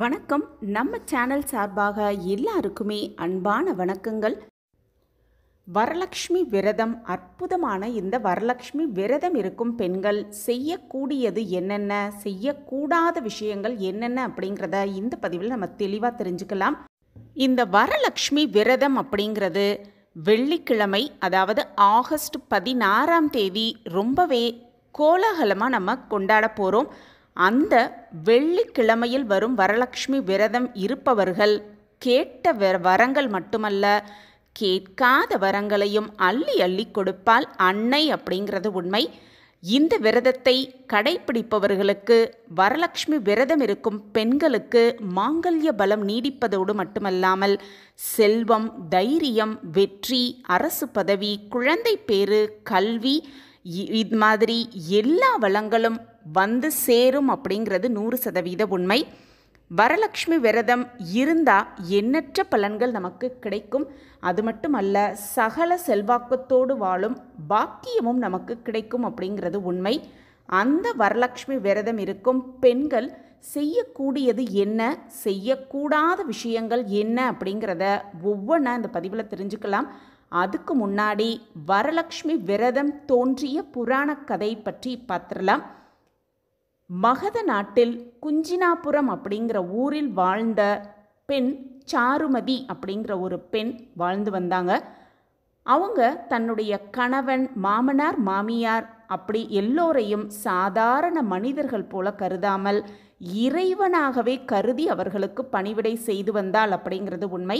வணக்கம் நம்ம சேனல் சார்பாக எல்லாருக்குமே அன்பான வணக்கங்கள் வரலக்ஷ்மி விரதம் அற்புதமான இந்த வரலக்ஷ்மி விரதம் இருக்கும் பெண்கள் செய்யக்கூடியது என்னென்ன செய்யக்கூடாத விஷயங்கள் என்னென்ன அப்படிங்கிறத இந்த பதிவில் நம்ம தெளிவாக தெரிஞ்சுக்கலாம் இந்த வரலக்ஷ்மி விரதம் அப்படிங்கிறது வெள்ளிக்கிழமை அதாவது ஆகஸ்ட் பதினாறாம் தேதி ரொம்பவே கோலாகலமாக நம்ம கொண்டாட போகிறோம் அந்த வெள்ளிக்கிழமையில் வரும் வரலட்சுமி விரதம் இருப்பவர்கள் கேட்ட வரங்கள் மட்டுமல்ல கேட்காத வரங்களையும் அள்ளி அள்ளி கொடுப்பால் அன்னை அப்படிங்கிறது உண்மை இந்த விரதத்தை கடைபிடிப்பவர்களுக்கு வரலட்சுமி விரதம் இருக்கும் பெண்களுக்கு மாங்கல்ய பலம் நீடிப்பதோடு மட்டுமல்லாமல் செல்வம் தைரியம் வெற்றி அரசு பதவி குழந்தை பேறு கல்வி இது மாதிரி எல்லா வளங்களும் வந்து சேரும் அப்படிங்கிறது நூறு சதவீத உண்மை வரலட்சுமி விரதம் இருந்தால் எண்ணற்ற பலன்கள் நமக்கு கிடைக்கும் அது மட்டும் அல்ல சகல செல்வாக்கத்தோடு வாழும் பாக்கியமும் நமக்கு கிடைக்கும் அப்படிங்கிறது உண்மை அந்த வரலட்சுமி விரதம் இருக்கும் பெண்கள் செய்யக்கூடியது என்ன செய்யக்கூடாத விஷயங்கள் என்ன அப்படிங்கிறத ஒவ்வொன்றா இந்த பதிவில் தெரிஞ்சுக்கலாம் அதுக்கு முன்னாடி வரலக்ஷ்மி விரதம் தோன்றிய புராண கதை பற்றி பார்த்துடலாம் மகத நாட்டில் குஞ்சினாபுரம் அப்படிங்கிற ஊரில் வாழ்ந்த பெண் சாருமதி அப்படிங்கிற ஒரு பெண் வாழ்ந்து வந்தாங்க அவங்க தன்னுடைய கணவன் மாமனார் மாமியார் அப்படி எல்லோரையும் சாதாரண மனிதர்கள் போல கருதாமல் இறைவனாகவே கருதி அவர்களுக்கு பணிவிடை செய்து வந்தால் அப்படிங்கிறது உண்மை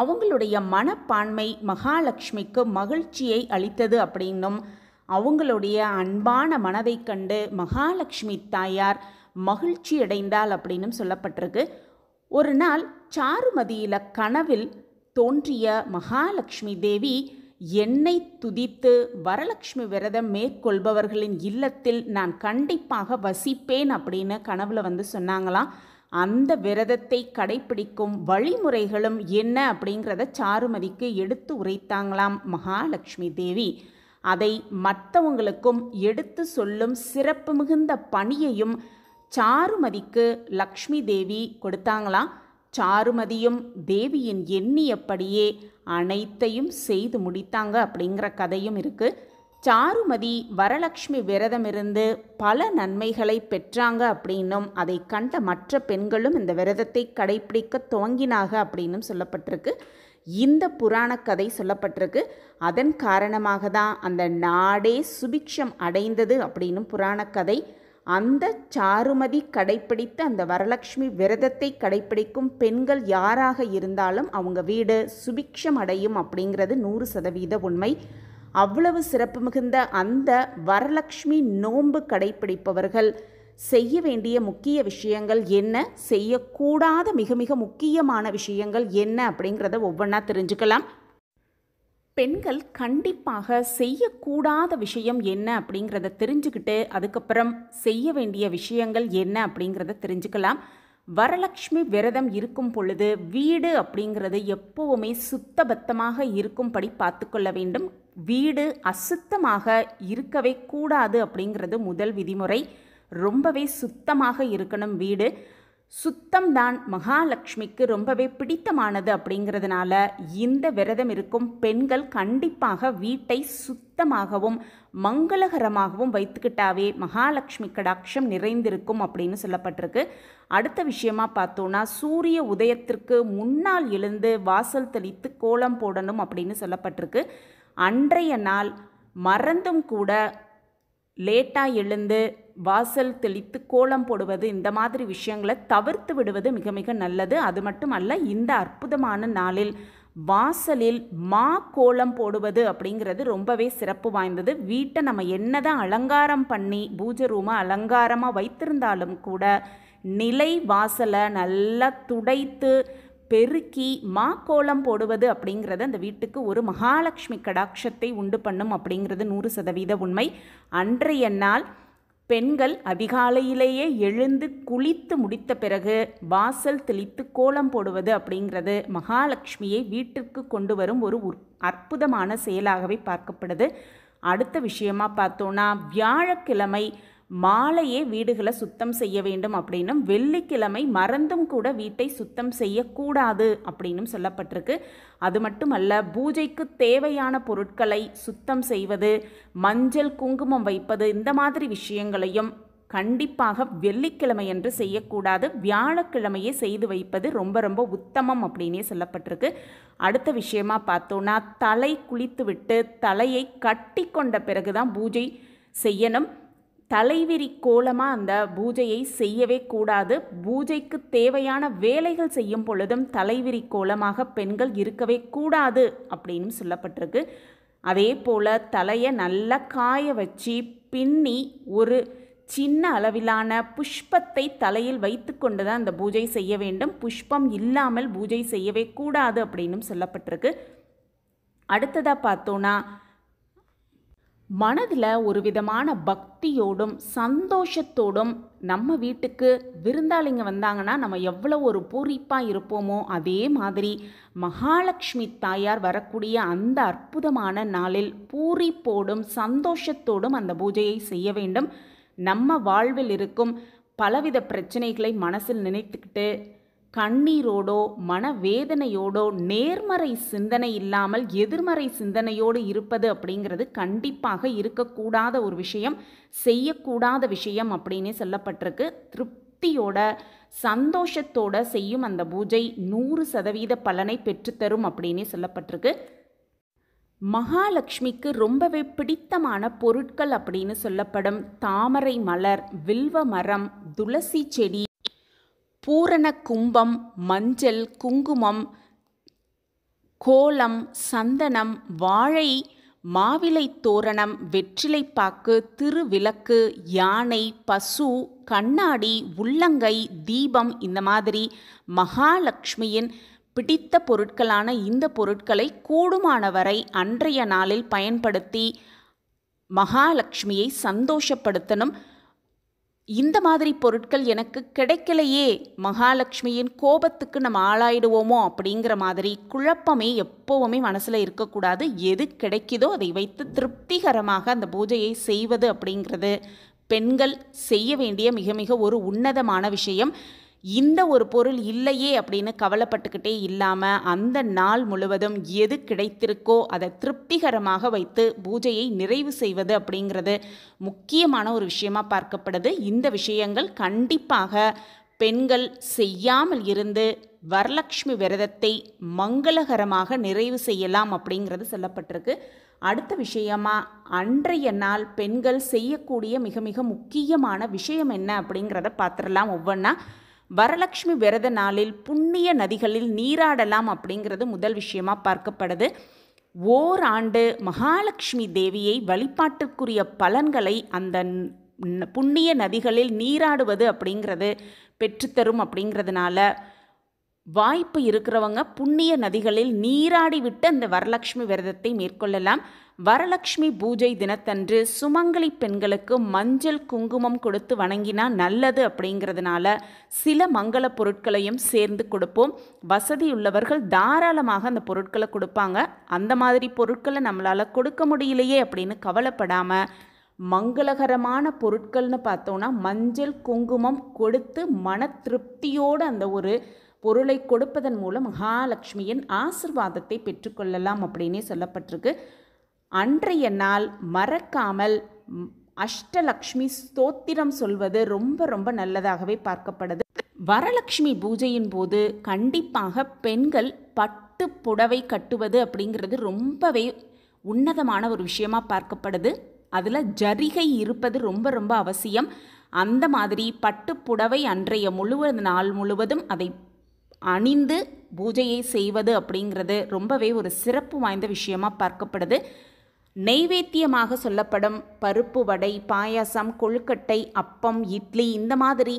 அவங்களுடைய மனப்பான்மை மகாலட்சுமிக்கு மகிழ்ச்சியை அளித்தது அப்படின்னும் அவங்களுடைய அன்பான மனதை கண்டு மகாலட்சுமி தாயார் மகிழ்ச்சி அடைந்தாள் அப்படின்னும் சொல்லப்பட்டிருக்கு ஒரு நாள் சாருமதியில் கனவில் தோன்றிய மகாலட்சுமி தேவி என்னை துதித்து வரலட்சுமி விரதம் மேற்கொள்பவர்களின் இல்லத்தில் நான் கண்டிப்பாக வசிப்பேன் அப்படின்னு கனவில் வந்து சொன்னாங்களாம் அந்த விரதத்தை கடைபிடிக்கும் வழிமுறைகளும் என்ன அப்படிங்கிறத சாருமதிக்கு எடுத்து உரைத்தாங்களாம் மகாலட்சுமி தேவி அதை மற்றவங்களுக்கும் எடுத்து சொல்லும் சிறப்பு மிகுந்த பணியையும் சாருமதிக்கு லக்ஷ்மி தேவி கொடுத்தாங்களாம் சாருமதியும் தேவியின் எண்ணியப்படியே அனைத்தையும் செய்து முடித்தாங்க அப்படிங்கிற கதையும் இருக்குது சாருமதி வரலட்சுமி விரதமிருந்து பல நன்மைகளை பெற்றாங்க அப்படின்னும் அதை கண்ட மற்ற பெண்களும் இந்த விரதத்தை கடைபிடிக்க துவங்கினாங்க அப்படின்னும் சொல்லப்பட்டிருக்கு இந்த புராண கதை சொல்லப்பட்டிருக்கு அதன் காரணமாக தான் அந்த நாடே சுபிக்ஷம் அடைந்தது அப்படின்னும் புராண கதை அந்த சாருமதி கடைப்பிடித்த அந்த வரலட்சுமி விரதத்தை கடைப்பிடிக்கும் பெண்கள் யாராக இருந்தாலும் அவங்க வீடு சுபிக்ஷம் அடையும் அப்படிங்கிறது நூறு சதவீத உண்மை அவ்வளவு சிறப்பு மிகுந்த அந்த வரலக்ஷ்மி நோன்பு கடைப்பிடிப்பவர்கள் செய்ய வேண்டிய முக்கிய விஷயங்கள் என்ன செய்யக்கூடாத மிக மிக முக்கியமான விஷயங்கள் என்ன அப்படிங்கிறத ஒவ்வொன்றா தெரிஞ்சுக்கலாம் பெண்கள் கண்டிப்பாக செய்யக்கூடாத விஷயம் என்ன அப்படிங்கிறத தெரிஞ்சுக்கிட்டு அதுக்கப்புறம் செய்ய வேண்டிய விஷயங்கள் என்ன அப்படிங்கிறத தெரிஞ்சுக்கலாம் வரலட்சுமி விரதம் இருக்கும் பொழுது வீடு அப்படிங்கிறது எப்போவுமே சுத்தபத்தமாக இருக்கும்படி பார்த்து கொள்ள வேண்டும் வீடு அசுத்தமாக இருக்கவே கூடாது அப்படிங்கிறது முதல் விதிமுறை ரொம்பவே சுத்தமாக இருக்கணும் வீடு சுத்தம் தான் மகாலட்சுமிக்கு ரொம்பவே பிடித்தமானது அப்படிங்கிறதுனால இந்த விரதம் இருக்கும் பெண்கள் கண்டிப்பாக வீட்டை சுத்தமாகவும் மங்களகரமாகவும் வைத்துக்கிட்டாவே மகாலட்சுமி கடாட்சம் நிறைந்திருக்கும் அப்படின்னு சொல்லப்பட்டிருக்கு அடுத்த விஷயமா பார்த்தோன்னா சூரிய உதயத்திற்கு முன்னால் எழுந்து வாசல் தெளித்து கோலம் போடணும் அப்படின்னு சொல்லப்பட்டிருக்கு அன்றைய நாள் மறந்தும் கூட லேட்டாக எழுந்து வாசல் தெளித்து கோலம் போடுவது இந்த மாதிரி விஷயங்களை தவிர்த்து விடுவது மிக மிக நல்லது அது மட்டும் அல்ல இந்த அற்புதமான நாளில் வாசலில் மா கோலம் போடுவது அப்படிங்கிறது ரொம்பவே சிறப்பு வாய்ந்தது வீட்டை நம்ம தான் அலங்காரம் பண்ணி பூஜை ரூமை அலங்காரமாக வைத்திருந்தாலும் கூட நிலை வாசலை நல்லா துடைத்து பெருக்கி மா கோலம் போடுவது அப்படிங்கிறது அந்த வீட்டுக்கு ஒரு மகாலட்சுமி கடாட்சத்தை உண்டு பண்ணும் அப்படிங்கிறது நூறு சதவீத உண்மை அன்றைய நாள் பெண்கள் அதிகாலையிலேயே எழுந்து குளித்து முடித்த பிறகு வாசல் தெளித்து கோலம் போடுவது அப்படிங்கிறது மகாலட்சுமியை வீட்டிற்கு கொண்டு வரும் ஒரு அற்புதமான செயலாகவே பார்க்கப்படுது அடுத்த விஷயமா பார்த்தோன்னா வியாழக்கிழமை மாலையே வீடுகளை சுத்தம் செய்ய வேண்டும் அப்படின்னும் வெள்ளிக்கிழமை மறந்தும் கூட வீட்டை சுத்தம் செய்யக்கூடாது அப்படின்னும் சொல்லப்பட்டிருக்கு அது மட்டுமல்ல பூஜைக்கு தேவையான பொருட்களை சுத்தம் செய்வது மஞ்சள் குங்குமம் வைப்பது இந்த மாதிரி விஷயங்களையும் கண்டிப்பாக வெள்ளிக்கிழமை என்று செய்யக்கூடாது வியாழக்கிழமையே செய்து வைப்பது ரொம்ப ரொம்ப உத்தமம் அப்படின்னே சொல்லப்பட்டிருக்கு அடுத்த விஷயமா பார்த்தோன்னா தலை குளித்துவிட்டு தலையை கட்டி கொண்ட பிறகுதான் பூஜை செய்யணும் தலைவிரி கோலமாக அந்த பூஜையை செய்யவே கூடாது பூஜைக்கு தேவையான வேலைகள் செய்யும் பொழுதும் தலைவிரி கோலமாக பெண்கள் இருக்கவே கூடாது அப்படின்னு சொல்லப்பட்டிருக்கு அதே போல் தலையை நல்லா காய வச்சு பின்னி ஒரு சின்ன அளவிலான புஷ்பத்தை தலையில் வைத்து கொண்டு தான் அந்த பூஜை செய்ய வேண்டும் புஷ்பம் இல்லாமல் பூஜை செய்யவே கூடாது அப்படின்னும் சொல்லப்பட்டிருக்கு அடுத்ததாக பார்த்தோன்னா மனதில் ஒரு விதமான பக்தியோடும் சந்தோஷத்தோடும் நம்ம வீட்டுக்கு விருந்தாளிங்க வந்தாங்கன்னா நம்ம எவ்வளோ ஒரு பூரிப்பாக இருப்போமோ அதே மாதிரி மகாலட்சுமி தாயார் வரக்கூடிய அந்த அற்புதமான நாளில் பூரிப்போடும் சந்தோஷத்தோடும் அந்த பூஜையை செய்ய வேண்டும் நம்ம வாழ்வில் இருக்கும் பலவித பிரச்சனைகளை மனசில் நினைத்துக்கிட்டு கண்ணீரோடோ மனவேதனையோடோ நேர்மறை சிந்தனை இல்லாமல் எதிர்மறை சிந்தனையோடு இருப்பது அப்படிங்கிறது கண்டிப்பாக இருக்கக்கூடாத ஒரு விஷயம் செய்யக்கூடாத விஷயம் அப்படின்னு சொல்லப்பட்டிருக்கு திருப்தியோட சந்தோஷத்தோட செய்யும் அந்த பூஜை நூறு சதவீத பலனை பெற்றுத்தரும் அப்படின்னு சொல்லப்பட்டிருக்கு மகாலட்சுமிக்கு ரொம்பவே பிடித்தமான பொருட்கள் அப்படின்னு சொல்லப்படும் தாமரை மலர் வில்வ மரம் துளசி செடி பூரண கும்பம் மஞ்சள் குங்குமம் கோலம் சந்தனம் வாழை மாவிலை தோரணம் வெற்றிலைப்பாக்கு திருவிளக்கு யானை பசு கண்ணாடி உள்ளங்கை தீபம் இந்த மாதிரி மகாலட்சுமியின் பிடித்த பொருட்களான இந்த பொருட்களை கூடுமானவரை அன்றைய நாளில் பயன்படுத்தி மகாலட்சுமியை சந்தோஷப்படுத்தணும் இந்த மாதிரி பொருட்கள் எனக்கு கிடைக்கலையே மகாலட்சுமியின் கோபத்துக்கு நம்ம ஆளாயிடுவோமோ அப்படிங்கிற மாதிரி குழப்பமே எப்போவுமே மனசில் இருக்கக்கூடாது எது கிடைக்குதோ அதை வைத்து திருப்திகரமாக அந்த பூஜையை செய்வது அப்படிங்கிறது பெண்கள் செய்ய வேண்டிய மிக மிக ஒரு உன்னதமான விஷயம் இந்த ஒரு பொருள் இல்லையே அப்படின்னு கவலைப்பட்டுக்கிட்டே இல்லாமல் அந்த நாள் முழுவதும் எது கிடைத்திருக்கோ அதை திருப்திகரமாக வைத்து பூஜையை நிறைவு செய்வது அப்படிங்கிறது முக்கியமான ஒரு விஷயமாக பார்க்கப்படுது இந்த விஷயங்கள் கண்டிப்பாக பெண்கள் செய்யாமல் இருந்து வரலட்சுமி விரதத்தை மங்களகரமாக நிறைவு செய்யலாம் அப்படிங்கிறது சொல்லப்பட்டிருக்கு அடுத்த விஷயமா அன்றைய நாள் பெண்கள் செய்யக்கூடிய மிக மிக முக்கியமான விஷயம் என்ன அப்படிங்கிறத பார்த்துடலாம் ஒவ்வொன்றா வரலட்சுமி விரத நாளில் புண்ணிய நதிகளில் நீராடலாம் அப்படிங்கிறது முதல் விஷயமா பார்க்கப்படுது ஓராண்டு மகாலட்சுமி தேவியை வழிபாட்டுக்குரிய பலன்களை அந்த புண்ணிய நதிகளில் நீராடுவது அப்படிங்கிறது பெற்றுத்தரும் அப்படிங்கிறதுனால வாய்ப்பு இருக்கிறவங்க புண்ணிய நதிகளில் நீராடி விட்டு அந்த வரலட்சுமி விரதத்தை மேற்கொள்ளலாம் வரலட்சுமி பூஜை தினத்தன்று சுமங்கலி பெண்களுக்கு மஞ்சள் குங்குமம் கொடுத்து வணங்கினா நல்லது அப்படிங்கிறதுனால சில மங்கள பொருட்களையும் சேர்ந்து கொடுப்போம் வசதி உள்ளவர்கள் தாராளமாக அந்த பொருட்களை கொடுப்பாங்க அந்த மாதிரி பொருட்களை நம்மளால் கொடுக்க முடியலையே அப்படின்னு கவலைப்படாமல் மங்களகரமான பொருட்கள்னு பார்த்தோன்னா மஞ்சள் குங்குமம் கொடுத்து மன திருப்தியோடு அந்த ஒரு பொருளை கொடுப்பதன் மூலம் மகாலட்சுமியின் ஆசிர்வாதத்தை பெற்றுக்கொள்ளலாம் அப்படின்னே சொல்லப்பட்டிருக்கு அன்றைய நாள் மறக்காமல் அஷ்டலக்ஷ்மி ஸ்தோத்திரம் சொல்வது ரொம்ப ரொம்ப நல்லதாகவே பார்க்கப்படுது வரலட்சுமி பூஜையின் போது கண்டிப்பாக பெண்கள் பட்டு புடவை கட்டுவது அப்படிங்கிறது ரொம்பவே உன்னதமான ஒரு விஷயமாக பார்க்கப்படுது அதில் ஜரிகை இருப்பது ரொம்ப ரொம்ப அவசியம் அந்த மாதிரி பட்டு புடவை அன்றைய முழுவதும் நாள் முழுவதும் அதை அணிந்து பூஜையை செய்வது அப்படிங்கிறது ரொம்பவே ஒரு சிறப்பு வாய்ந்த விஷயமாக பார்க்கப்படுது நெய்வேத்தியமாக சொல்லப்படும் பருப்பு வடை பாயாசம் கொழுக்கட்டை அப்பம் இட்லி இந்த மாதிரி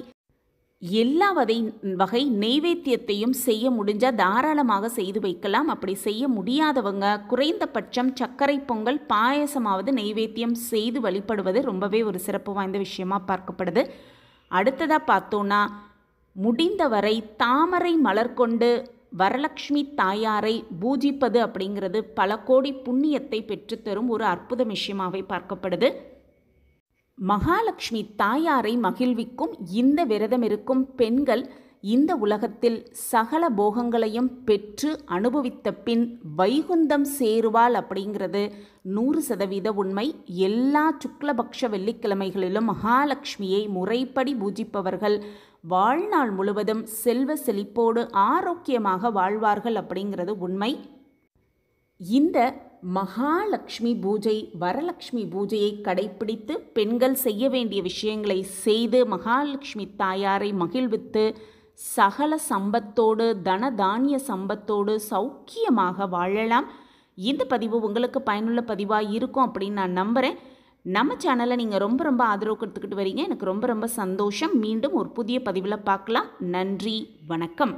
எல்லா வகை வகை நெய்வேத்தியத்தையும் செய்ய முடிஞ்சால் தாராளமாக செய்து வைக்கலாம் அப்படி செய்ய முடியாதவங்க குறைந்தபட்சம் சர்க்கரை பொங்கல் பாயசமாவது நெய்வேத்தியம் செய்து வழிபடுவது ரொம்பவே ஒரு சிறப்பு வாய்ந்த விஷயமாக பார்க்கப்படுது அடுத்ததாக பார்த்தோன்னா முடிந்தவரை தாமரை மலர் கொண்டு வரலட்சுமி தாயாரை பூஜிப்பது அப்படிங்கிறது பல கோடி புண்ணியத்தை பெற்றுத்தரும் ஒரு அற்புத விஷயமாகவே பார்க்கப்படுது மகாலட்சுமி தாயாரை மகிழ்விக்கும் இந்த விரதம் இருக்கும் பெண்கள் இந்த உலகத்தில் சகல போகங்களையும் பெற்று அனுபவித்த பின் வைகுந்தம் சேருவாள் அப்படிங்கிறது நூறு சதவீத உண்மை எல்லா சுக்லபக்ஷ வெள்ளிக்கிழமைகளிலும் மகாலட்சுமியை முறைப்படி பூஜிப்பவர்கள் வாழ்நாள் முழுவதும் செல்வ செழிப்போடு ஆரோக்கியமாக வாழ்வார்கள் அப்படிங்கிறது உண்மை இந்த மகாலட்சுமி பூஜை வரலட்சுமி பூஜையை கடைபிடித்து பெண்கள் செய்ய வேண்டிய விஷயங்களை செய்து மகாலட்சுமி தாயாரை மகிழ்வித்து சகல சம்பத்தோடு தன தானிய சம்பத்தோடு சௌக்கியமாக வாழலாம் இந்த பதிவு உங்களுக்கு பயனுள்ள பதிவாக இருக்கும் அப்படின்னு நான் நம்புகிறேன் நம்ம சேனலை நீங்கள் ரொம்ப ரொம்ப ஆதரவு கொடுத்துக்கிட்டு வரீங்க எனக்கு ரொம்ப ரொம்ப சந்தோஷம் மீண்டும் ஒரு புதிய பதிவில் பார்க்கலாம் நன்றி வணக்கம்